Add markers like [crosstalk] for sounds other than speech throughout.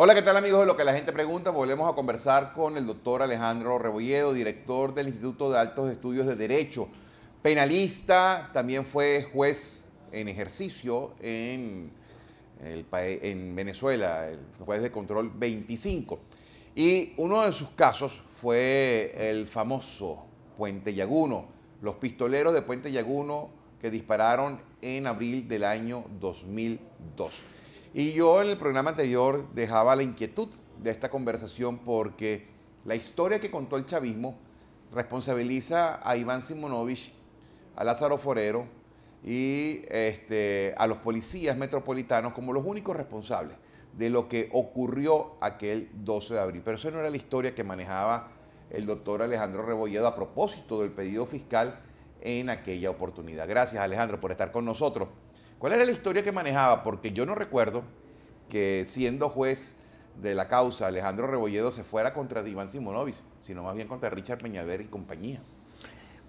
Hola, ¿qué tal amigos de Lo que la gente pregunta? Volvemos a conversar con el doctor Alejandro Rebolledo, director del Instituto de Altos Estudios de Derecho, penalista, también fue juez en ejercicio en, en Venezuela, el juez de control 25. Y uno de sus casos fue el famoso Puente Yaguno, los pistoleros de Puente Llaguno que dispararon en abril del año 2002. Y yo en el programa anterior dejaba la inquietud de esta conversación porque la historia que contó el chavismo responsabiliza a Iván Simonovich, a Lázaro Forero y este, a los policías metropolitanos como los únicos responsables de lo que ocurrió aquel 12 de abril. Pero eso no era la historia que manejaba el doctor Alejandro Rebolledo a propósito del pedido fiscal en aquella oportunidad. Gracias Alejandro por estar con nosotros. ¿Cuál era la historia que manejaba? Porque yo no recuerdo que siendo juez de la causa Alejandro Rebolledo se fuera contra Iván Simonovic, sino más bien contra Richard Peñaver y compañía.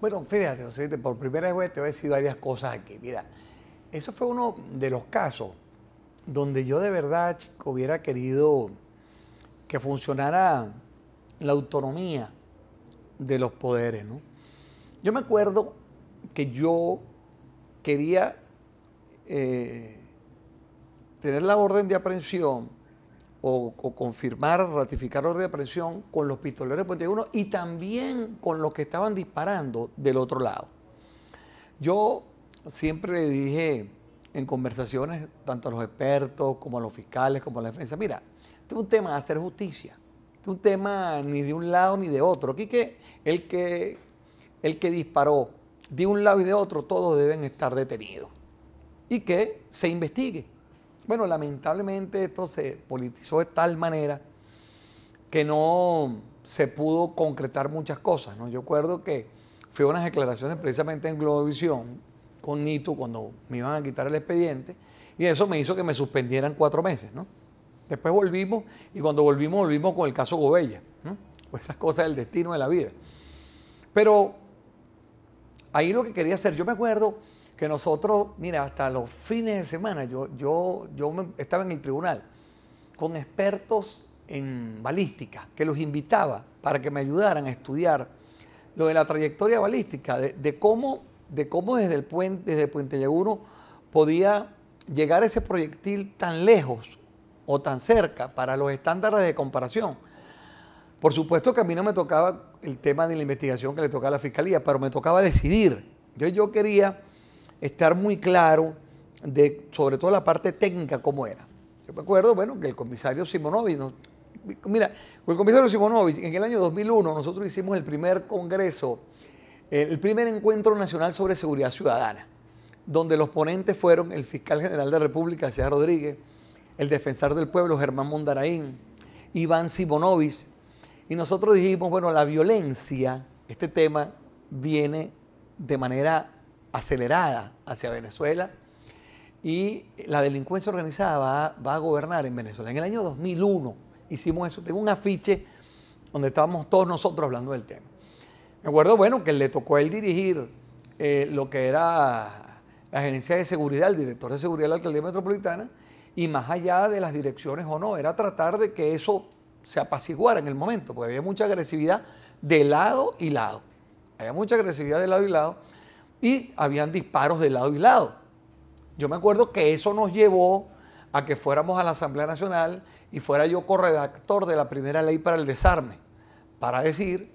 Bueno, fíjate, por primera vez te voy a decir varias cosas aquí. Mira, eso fue uno de los casos donde yo de verdad hubiera querido que funcionara la autonomía de los poderes, Yo me acuerdo que yo quería eh, tener la orden de aprehensión o, confirmar, ratificar la orden de aprehensión con los pistoleros de y también con los que estaban disparando del otro lado. Yo siempre le dije en conversaciones, tanto a los expertos como a los fiscales, como a la defensa, mira, este es un tema de hacer justicia, este es un tema ni de un lado ni de otro. Aquí que el que, el que disparó de un lado y de otro, todos deben estar detenidos y que se investigue. Bueno, lamentablemente esto se politizó de tal manera que no se pudo concretar muchas cosas. ¿no? Yo acuerdo que fue unas declaraciones precisamente en Globovisión con Nitu cuando me iban a quitar el expediente y eso me hizo que me suspendieran cuatro meses. Después volvimos y cuando volvimos volvimos con el caso Gobella. con [laughs] esas cosas del destino de la vida. Pero ahí lo que quería hacer, yo me acuerdo que nosotros, mira, hasta los fines de semana, yo, yo, yo estaba en el tribunal con expertos en balística, que los invitaba para que me ayudaran a estudiar lo de la trayectoria balística, de, cómo, de cómo desde, el puente, desde Puente podía llegar ese proyectil tan lejos o tan cerca para los estándares de comparación. Por supuesto que a mí no me tocaba el tema de la investigación que le tocaba a la fiscalía, pero me tocaba decidir. Yo, yo quería estar muy claro de, sobre todo la parte técnica, cómo era. Yo me acuerdo, bueno, que el comisario Simonovic Mira, el comisario Simonovic, en el año 2001 nosotros hicimos el primer congreso, eh, el primer encuentro nacional sobre seguridad ciudadana, donde los ponentes fueron el fiscal general de la República, César Rodríguez, el defensor del pueblo, Germán Mondaraín, Iván Simonovic, y nosotros dijimos, bueno, la violencia, este tema viene de manera acelerada hacia Venezuela y la delincuencia organizada va, a gobernar en Venezuela. En el año 2001 hicimos eso, tengo un afiche donde estábamos todos nosotros hablando del tema. Me acuerdo, bueno, que le tocó él dirigir eh, lo que era la agencia de seguridad, el director de seguridad de la alcaldía metropolitana, y más allá de las direcciones o no, era tratar de que eso se apaciguara en el momento, porque había mucha agresividad de lado y lado. Había mucha agresividad de lado y lado y habían disparos de lado y lado. Yo me acuerdo que eso nos llevó a que fuéramos a la Asamblea Nacional y fuera yo corredactor de la primera ley para el desarme, para decir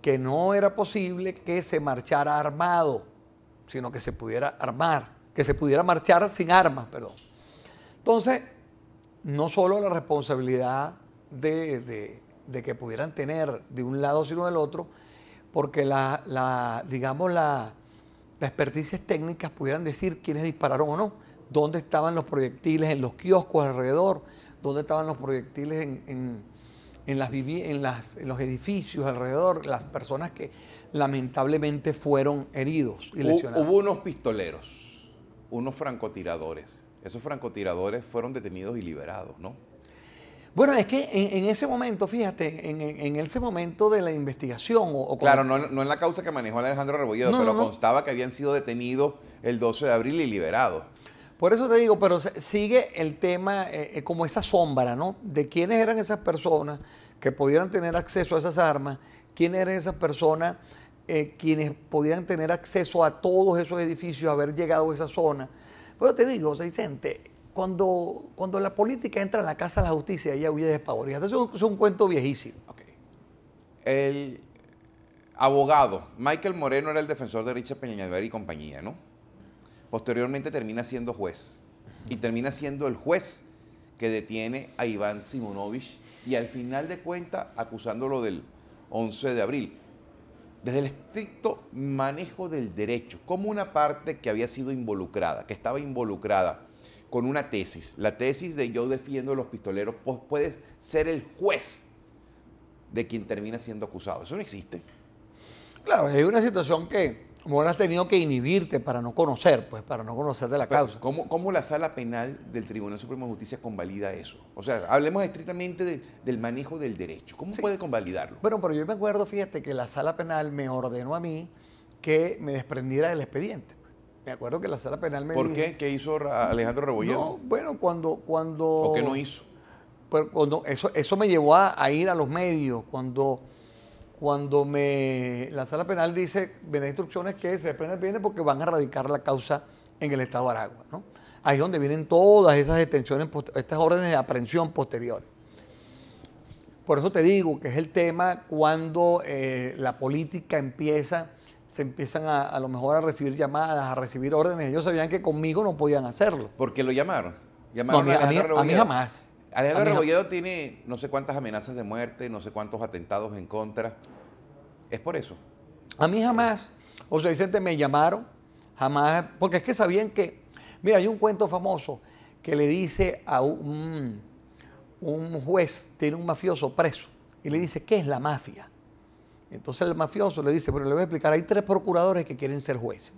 que no era posible que se marchara armado, sino que se pudiera armar, que se pudiera marchar sin armas, perdón. Entonces, no solo la responsabilidad de, que pudieran tener de un lado sino del otro, porque la, la digamos, la, las experticias técnicas pudieran decir quiénes dispararon o no, dónde estaban los proyectiles en los kioscos alrededor, dónde estaban los proyectiles en, en, las, en los edificios alrededor, las personas que lamentablemente fueron heridos y lesionados. Hubo unos pistoleros, unos francotiradores. Esos francotiradores fueron detenidos y liberados, ¿no? Bueno, es que en, ese momento, fíjate, en, ese momento de la investigación. O, claro, no, es en la causa que manejó Alejandro Rebolledo, pero constaba que habían sido detenidos el 12 de abril y liberados. Por eso te digo, pero sigue el tema eh, eh, como esa sombra, ¿no? De quiénes eran esas personas que pudieran tener acceso a esas armas, quiénes eran esas personas eh, quienes podían tener acceso a todos esos edificios, haber llegado a esa zona. Pero te digo, Vicente, cuando, cuando la política entra en la Casa de la Justicia, ella huye despavorida. Eso es un cuento viejísimo. El abogado Michael Moreno era el defensor de Richard Peñalver y compañía, ¿no? Posteriormente termina siendo juez. Y termina siendo el juez que detiene a Iván Simonovich y al final de cuentas acusándolo del 11 de abril. Desde el estricto manejo del derecho, como una parte que había sido involucrada, que estaba involucrada, con una tesis. La tesis de yo defiendo a los pistoleros, pues puedes ser el juez de quien termina siendo acusado. Eso no existe. Claro, hay una situación que vos has tenido que inhibirte para no conocer, pues para no conocer de la causa. ¿cómo, la sala penal del Tribunal Supremo de Justicia convalida eso? O sea, hablemos estrictamente del manejo del derecho. ¿Cómo puede convalidarlo? Bueno, pero yo me acuerdo, fíjate, que la sala penal me ordenó a mí que me desprendiera del expediente. Me acuerdo que la sala penal me ¿Por qué? ¿Qué hizo Alejandro Rebolledo? No, bueno, cuando... cuando ¿O qué no hizo? cuando eso, eso me llevó a, ir a los medios. Cuando, cuando me, la sala penal dice, me da instrucciones que se prende el bienes porque van a erradicar la causa en el Estado de Aragua. Ahí es donde vienen todas esas detenciones, estas órdenes de aprehensión posteriores. Por eso te digo que es el tema cuando eh, la política empieza se empiezan a, a lo mejor a recibir llamadas, a recibir órdenes. Ellos sabían que conmigo no podían hacerlo. Porque lo llamaron. llamaron a, mí, a, mí, jamás. Alejandro Rebolledo tiene no sé cuántas amenazas de muerte, no sé cuántos atentados en contra. ¿Es por eso? A mí jamás. O sea, Vicente, me llamaron, jamás, porque es que sabían que, mira, hay un cuento famoso que le dice a un, un juez, tiene un mafioso preso, y le dice, ¿qué es la mafia? Entonces el mafioso le dice, pero le voy a explicar, hay tres procuradores que quieren ser jueces.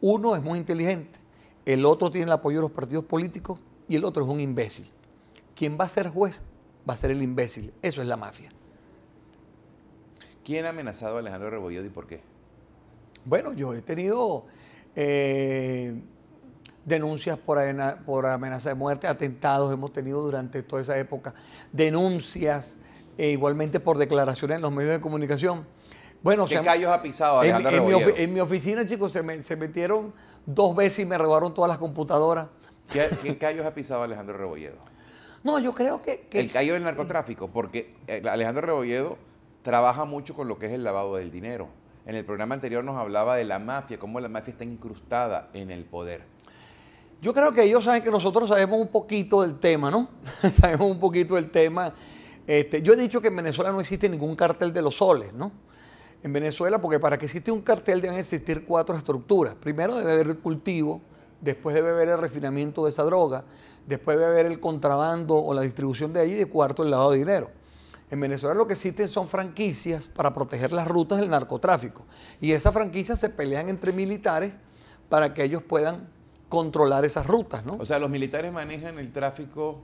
Uno es muy inteligente, el otro tiene el apoyo de los partidos políticos y el otro es un imbécil. ¿Quién va a ser juez va a ser el imbécil. Eso es la mafia. ¿Quién ha amenazado a Alejandro Rebolledo y por qué? Bueno, yo he tenido eh, denuncias por amenaza de muerte, atentados hemos tenido durante toda esa época, denuncias e igualmente por declaraciones en los medios de comunicación. Bueno, ¿Qué callos ha pisado en, en, mi en, mi oficina, chicos, se, metieron dos veces y me robaron todas las computadoras. ¿Qué, callos ha pisado Alejandro Rebolledo? No, yo creo que... que el callo del eh, narcotráfico, porque eh, Alejandro Rebolledo trabaja mucho con lo que es el lavado del dinero. En el programa anterior nos hablaba de la mafia, cómo la mafia está incrustada en el poder. Yo creo que ellos saben que nosotros sabemos un poquito del tema, ¿no? [laughs] sabemos un poquito del tema este, yo he dicho que en Venezuela no existe ningún cartel de los soles, ¿no? En Venezuela, porque para que exista un cartel deben existir cuatro estructuras. Primero debe haber el cultivo, después debe haber el refinamiento de esa droga, después debe haber el contrabando o la distribución de ahí, y de cuarto el lavado de dinero. En Venezuela lo que existen son franquicias para proteger las rutas del narcotráfico. Y esas franquicias se pelean entre militares para que ellos puedan controlar esas rutas, ¿no? O sea, los militares manejan el tráfico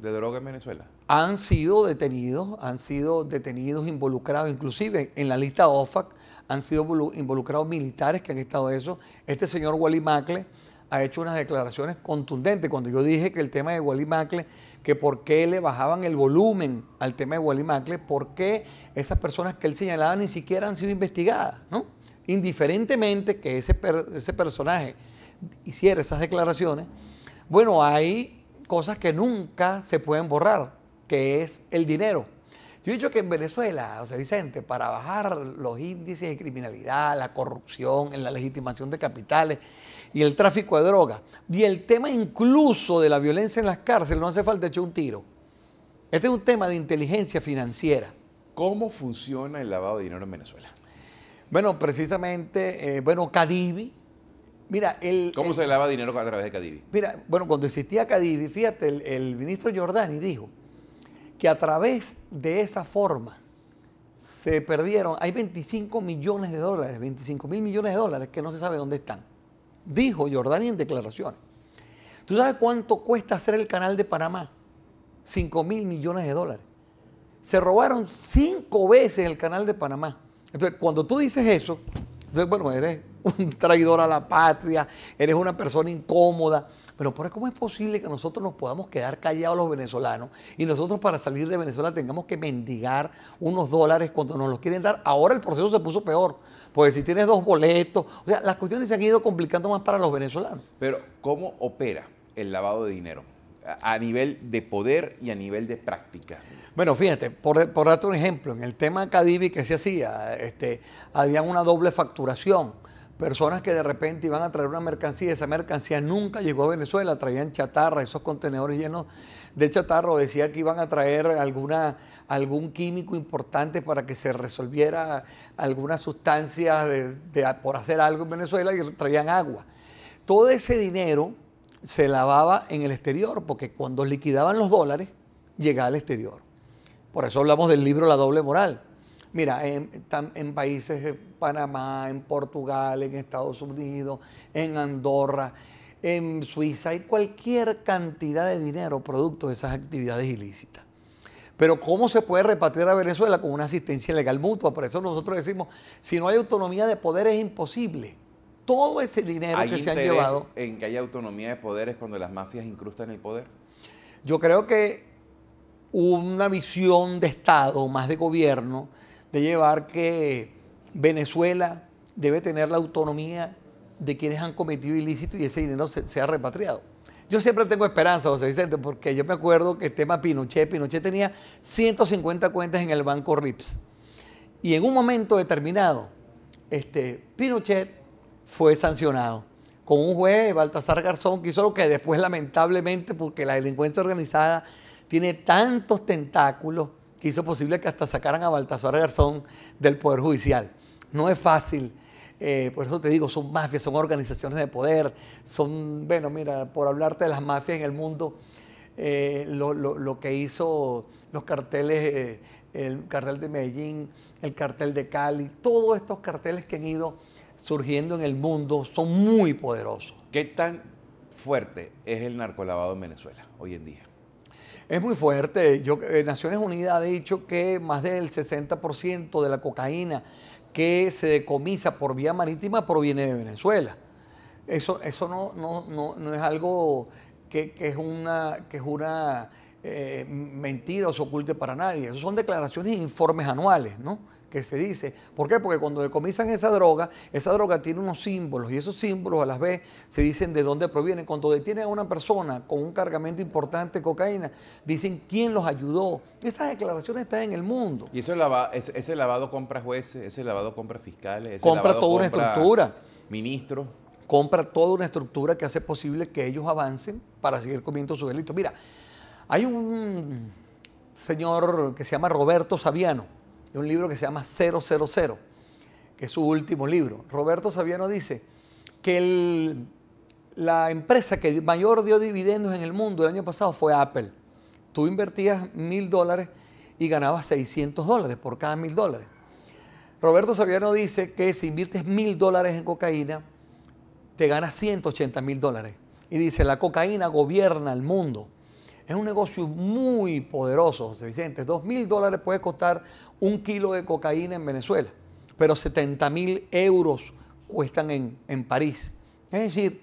de droga en Venezuela? Han sido detenidos, han sido detenidos, involucrados, inclusive en la lista OFAC han sido involucrados militares que han estado eso. Este señor Wally Macle ha hecho unas declaraciones contundentes cuando yo dije que el tema de Wally Macle, que por qué le bajaban el volumen al tema de Wally Macle, por qué esas personas que él señalaba ni siquiera han sido investigadas, ¿no? Indiferentemente que ese, ese personaje hiciera esas declaraciones, bueno, hay cosas que nunca se pueden borrar, que es el dinero. Yo he dicho que en Venezuela, José Vicente, para bajar los índices de criminalidad, la corrupción, en la legitimación de capitales y el tráfico de drogas, y el tema incluso de la violencia en las cárceles, no hace falta echar un tiro. Este es un tema de inteligencia financiera. ¿Cómo funciona el lavado de dinero en Venezuela? Bueno, precisamente, eh, bueno, Cadivi, Mira, ¿Cómo se lava dinero a través de Cadivi? Mira, bueno, cuando existía Cadivi, fíjate, el, ministro Jordani dijo que a través de esa forma se perdieron, hay 25 millones de dólares, 25 mil millones de dólares que no se sabe dónde están. Dijo Giordani en declaraciones. ¿Tú sabes cuánto cuesta hacer el canal de Panamá? 5 mil millones de dólares. Se robaron cinco veces el canal de Panamá. Entonces, cuando tú dices eso, entonces, bueno, eres un traidor a la patria, eres una persona incómoda. Pero ¿por cómo es posible que nosotros nos podamos quedar callados los venezolanos y nosotros para salir de Venezuela tengamos que mendigar unos dólares cuando nos los quieren dar? Ahora el proceso se puso peor, porque si tienes dos boletos, o sea, las cuestiones se han ido complicando más para los venezolanos. Pero ¿cómo opera el lavado de dinero? a nivel de poder y a nivel de práctica. Bueno, fíjate, por, por darte un ejemplo, en el tema de Cadivi que se hacía, este, había una doble facturación personas que de repente iban a traer una mercancía, esa mercancía nunca llegó a Venezuela, traían chatarra, esos contenedores llenos de chatarra, o decía que iban a traer alguna, algún químico importante para que se resolviera alguna sustancia por hacer algo en Venezuela y traían agua. Todo ese dinero se lavaba en el exterior, porque cuando liquidaban los dólares, llegaba al exterior. Por eso hablamos del libro La doble moral Mira, en, países, de Panamá, en Portugal, en Estados Unidos, en Andorra, en Suiza, hay cualquier cantidad de dinero producto de esas actividades ilícitas. Pero ¿cómo se puede repatriar a Venezuela con una asistencia legal mutua? Por eso nosotros decimos, si no hay autonomía de poder es imposible. Todo ese dinero que se han llevado... ¿En que haya autonomía de poderes cuando las mafias incrustan el poder? Yo creo que una visión de Estado, más de gobierno, de llevar que Venezuela debe tener la autonomía de quienes han cometido ilícito y ese dinero se, ha repatriado. Yo siempre tengo esperanza, José Vicente, porque yo me acuerdo que el tema Pinochet, Pinochet tenía 150 cuentas en el banco RIPS. Y en un momento determinado, este, Pinochet fue sancionado con un juez, Baltasar Garzón, que hizo lo que después lamentablemente, porque la delincuencia organizada tiene tantos tentáculos, que hizo posible que hasta sacaran a Baltasar Garzón del Poder Judicial. No es fácil. Eh, por eso te digo, son mafias, son organizaciones de poder, son, bueno, mira, por hablarte de las mafias en el mundo, eh, lo, que hizo los carteles, eh, el cartel de Medellín, el cartel de Cali, todos estos carteles que han ido surgiendo en el mundo son muy poderosos. ¿Qué tan fuerte es el narcolavado en Venezuela hoy en día? Es muy fuerte. Yo, eh, Naciones Unidas ha dicho que más del 60% de la cocaína que se decomisa por vía marítima proviene de Venezuela. Eso, eso no, no, es algo que, es una, que eh, mentira o se oculte para nadie. Eso son declaraciones e informes anuales, ¿no? que se dice. ¿Por qué? Porque cuando decomisan esa droga, esa droga tiene unos símbolos y esos símbolos a las vez se dicen de dónde provienen. Cuando detienen a una persona con un cargamento importante de cocaína, dicen quién los ayudó. Esas declaraciones están en el mundo. Y eso ese, lavado compra jueces, ese lavado compra fiscales, ese compra lavado toda una estructura. ministro, Compra toda una estructura que hace posible que ellos avancen para seguir comiendo su delito. Mira, hay un señor que se llama Roberto Saviano de un libro que se llama 000, que es su último libro. Roberto Saviano dice que la empresa que mayor dio dividendos en el mundo el año pasado fue Apple. Tú invertías mil dólares y ganabas 600 dólares por cada mil dólares. Roberto Saviano dice que si inviertes mil dólares en cocaína, te ganas 180 mil dólares. Y dice, la cocaína gobierna el mundo. Es un negocio muy poderoso, José Vicente. Dos mil dólares puede costar un kilo de cocaína en Venezuela, pero 70 mil euros cuestan en, París. Es decir,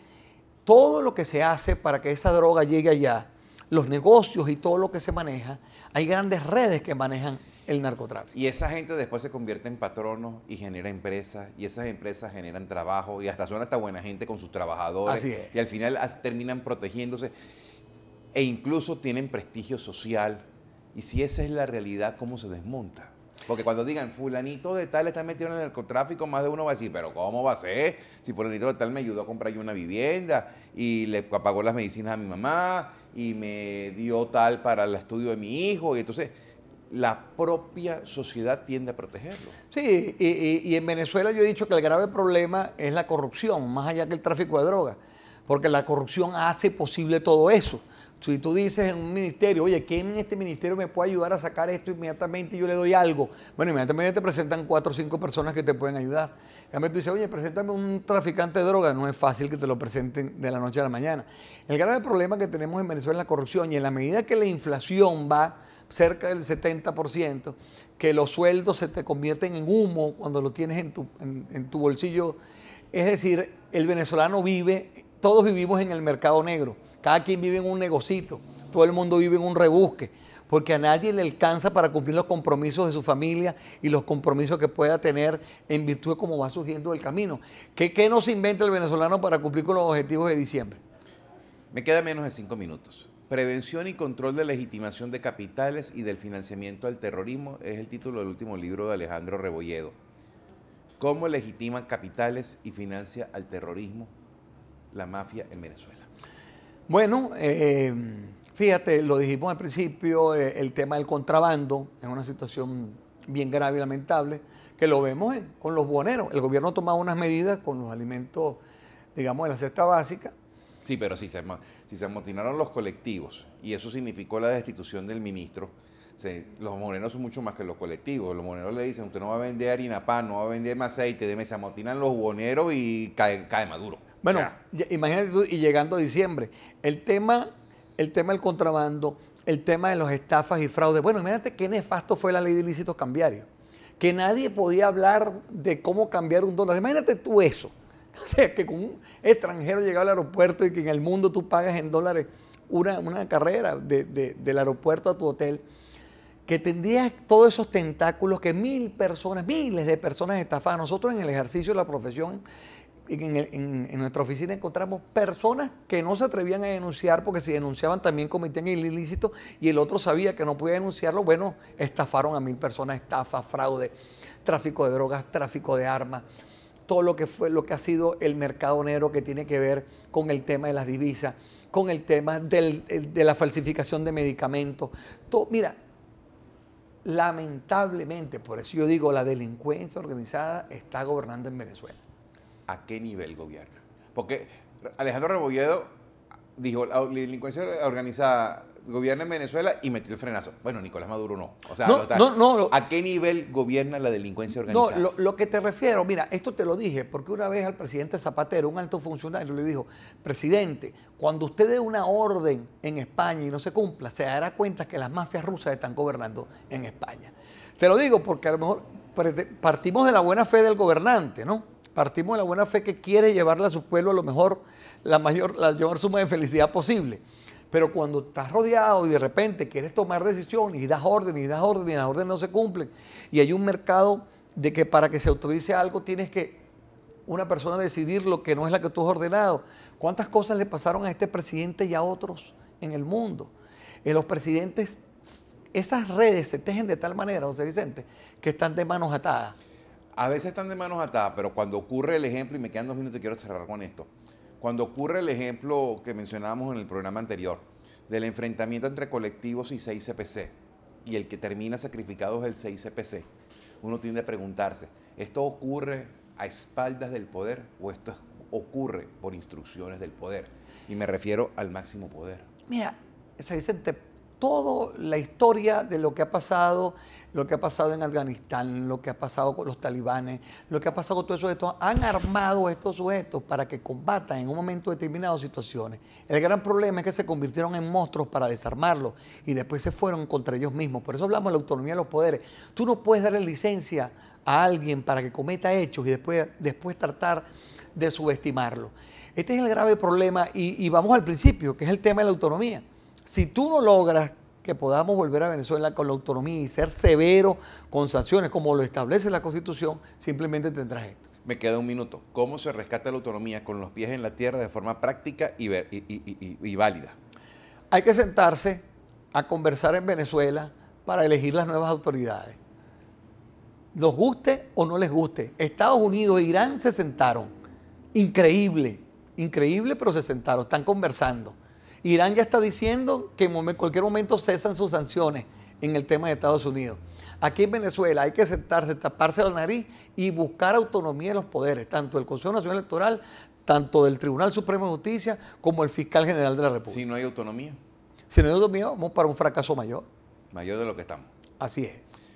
todo lo que se hace para que esa droga llegue allá, los negocios y todo lo que se maneja, hay grandes redes que manejan el narcotráfico. Y esa gente después se convierte en patronos y genera empresas, y esas empresas generan trabajo, y hasta suena hasta buena gente con sus trabajadores, y al final terminan protegiéndose, e incluso tienen prestigio social. Y si esa es la realidad, ¿cómo se desmonta? Porque cuando digan, fulanito de tal está metido en el narcotráfico, más de uno va a decir, pero ¿cómo va a ser? Si fulanito de tal me ayudó a comprar una vivienda y le pagó las medicinas a mi mamá y me dio tal para el estudio de mi hijo. entonces la propia sociedad tiende a protegerlo. Sí, y en Venezuela yo he dicho que el grave problema es la corrupción, más allá que el tráfico de drogas, porque la corrupción hace posible todo eso. Si tú dices en un ministerio, oye, ¿quién en este ministerio me puede ayudar a sacar esto inmediatamente? Yo le doy algo. Bueno, inmediatamente te presentan cuatro o cinco personas que te pueden ayudar. Realmente tú dices, oye, preséntame un traficante de droga. No es fácil que te lo presenten de la noche a la mañana. El grave problema que tenemos en Venezuela es la corrupción. Y en la medida que la inflación va cerca del 70%, que los sueldos se te convierten en humo cuando lo tienes en tu bolsillo. Es decir, el venezolano vive, todos vivimos en el mercado negro cada quien vive en un negocito, todo el mundo vive en un rebusque, porque a nadie le alcanza para cumplir los compromisos de su familia y los compromisos que pueda tener en virtud de cómo va surgiendo el camino. ¿Qué, qué nos inventa el venezolano para cumplir con los objetivos de diciembre? Me queda menos de cinco minutos. Prevención y control de legitimación de capitales y del financiamiento al terrorismo es el título del último libro de Alejandro Rebolledo. ¿Cómo legitiman capitales y financia al terrorismo la mafia en Venezuela? Bueno, eh, fíjate, lo dijimos al principio, eh, el tema del contrabando es una situación bien grave y lamentable, que lo vemos eh, con los buhoneros. El gobierno ha tomado unas medidas con los alimentos, digamos, de la cesta básica. Sí, pero si se, amotinaron los colectivos y eso significó la destitución del ministro, los morenos son mucho más que los colectivos. Los morenos le dicen, usted no va a vender harina pan, no va a vender más aceite, de amotinan los buhoneros y cae Maduro. Bueno, imagínate tú, y llegando a diciembre, el tema, el tema del contrabando, el tema de los estafas y fraudes. Bueno, imagínate qué nefasto fue la ley de ilícitos cambiarios, que nadie podía hablar de cómo cambiar un dólar. Imagínate tú eso. [laughs] O sea, que con un extranjero llegaba al aeropuerto y que en el mundo tú pagas en dólares una, carrera del aeropuerto a tu hotel que tendría todos esos tentáculos que mil personas, miles de personas estafadas. Nosotros en el ejercicio de la profesión en, nuestra oficina encontramos personas que no se atrevían a denunciar porque si denunciaban también cometían el ilícito y el otro sabía que no podía denunciarlo, bueno, estafaron a mil personas, estafa, fraude, tráfico de drogas, tráfico de armas, todo lo que fue lo que ha sido el mercado negro que tiene que ver con el tema de las divisas, con el tema de la falsificación de medicamentos. Todo, mira, lamentablemente, por eso yo digo, la delincuencia organizada está gobernando en Venezuela a qué nivel gobierna. Porque Alejandro Rebolledo dijo, la delincuencia organizada gobierna en Venezuela y metió el frenazo. Bueno, Nicolás Maduro no. O sea, ¿a qué nivel gobierna la delincuencia organizada? No, lo, lo, que te refiero, mira, esto te lo dije, porque una vez al presidente Zapatero, un alto funcionario, le dijo, presidente, cuando usted dé una orden en España y no se cumpla, se dará cuenta que las mafias rusas están gobernando en España. Te lo digo porque a lo mejor partimos de la buena fe del gobernante, ¿no? Partimos de la buena fe que quiere llevarle a su pueblo a lo mejor la mayor, la mayor suma de felicidad posible. Pero cuando estás rodeado y de repente quieres tomar decisiones y das órdenes y das órdenes y las órdenes no se cumplen y hay un mercado de que para que se autorice algo tienes que una persona decidir lo que no es la que tú has ordenado. ¿Cuántas cosas le pasaron a este presidente y a otros en el mundo? En eh, los presidentes, esas redes se tejen de tal manera, José Vicente, que están de manos atadas a veces están de manos atadas, pero cuando ocurre el ejemplo, y me quedan dos minutos y quiero cerrar con esto, cuando ocurre el ejemplo que mencionábamos en el programa anterior, del enfrentamiento entre colectivos y 6CPC, y el que termina sacrificado es el 6CPC, uno tiende a preguntarse, ¿esto ocurre a espaldas del poder o esto ocurre por instrucciones del poder? Y me refiero al máximo poder. Mira, se dice, toda la historia de lo que ha pasado, lo que ha pasado en Afganistán, lo que ha pasado con los talibanes, lo que ha pasado con todos esos sujetos, han armado a estos sujetos para que combatan en un momento determinado situaciones. El gran problema es que se convirtieron en monstruos para desarmarlos y después se fueron contra ellos mismos. Por eso hablamos de la autonomía de los poderes. Tú no puedes darle licencia a alguien para que cometa hechos y después, después tratar de subestimarlo. Este es el grave problema y vamos al principio, que es el tema de la autonomía. Si tú no logras que podamos volver a Venezuela con la autonomía y ser severo con sanciones como lo establece la Constitución, simplemente tendrás esto. Me queda un minuto. ¿Cómo se rescata la autonomía con los pies en la tierra de forma práctica y, y válida? Hay que sentarse a conversar en Venezuela para elegir las nuevas autoridades. Nos guste o no les guste. Estados Unidos e Irán se sentaron. Increíble, increíble, pero se sentaron, están conversando. Irán ya está diciendo que en cualquier momento cesan sus sanciones en el tema de Estados Unidos. Aquí en Venezuela hay que sentarse, taparse la nariz y buscar autonomía de los poderes, tanto del Consejo Nacional Electoral, tanto del Tribunal Supremo de Justicia, como el Fiscal General de la República. Si no hay autonomía. Si no hay autonomía, vamos para un fracaso mayor. Mayor de lo que estamos. Así es.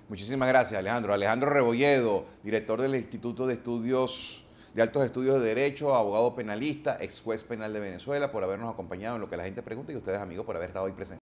Muchísimas gracias, Alejandro. Alejandro Rebolledo, director del Instituto de Estudios de altos estudios de derecho, abogado penalista, ex juez penal de Venezuela, por habernos acompañado en lo que la gente pregunta y ustedes, amigos, por haber estado hoy presentes.